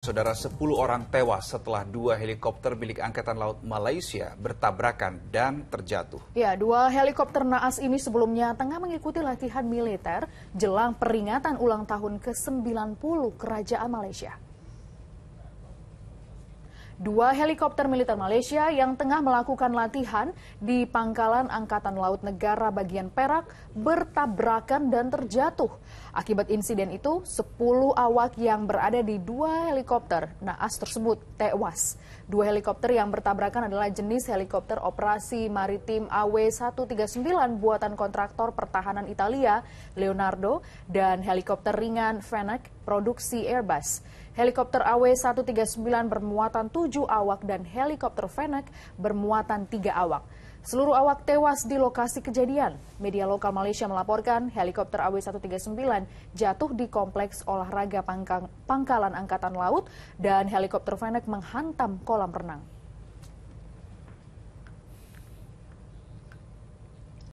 Saudara 10 orang tewas setelah dua helikopter milik Angkatan Laut Malaysia bertabrakan dan terjatuh. Ya, dua helikopter naas ini sebelumnya tengah mengikuti latihan militer jelang peringatan ulang tahun ke-90 Kerajaan Malaysia dua helikopter militer Malaysia yang tengah melakukan latihan di pangkalan Angkatan Laut Negara bagian Perak bertabrakan dan terjatuh. Akibat insiden itu, 10 awak yang berada di dua helikopter naas tersebut tewas. Dua helikopter yang bertabrakan adalah jenis helikopter operasi maritim AW-139 buatan kontraktor pertahanan Italia, Leonardo, dan helikopter ringan Fennec produksi Airbus. Helikopter AW-139 bermuatan 7 awak dan helikopter Fennec bermuatan 3 awak. Seluruh awak tewas di lokasi kejadian. Media lokal Malaysia melaporkan helikopter AW-139 jatuh di kompleks olahraga pangkalan Angkatan Laut dan helikopter Fennec menghantam kolam renang.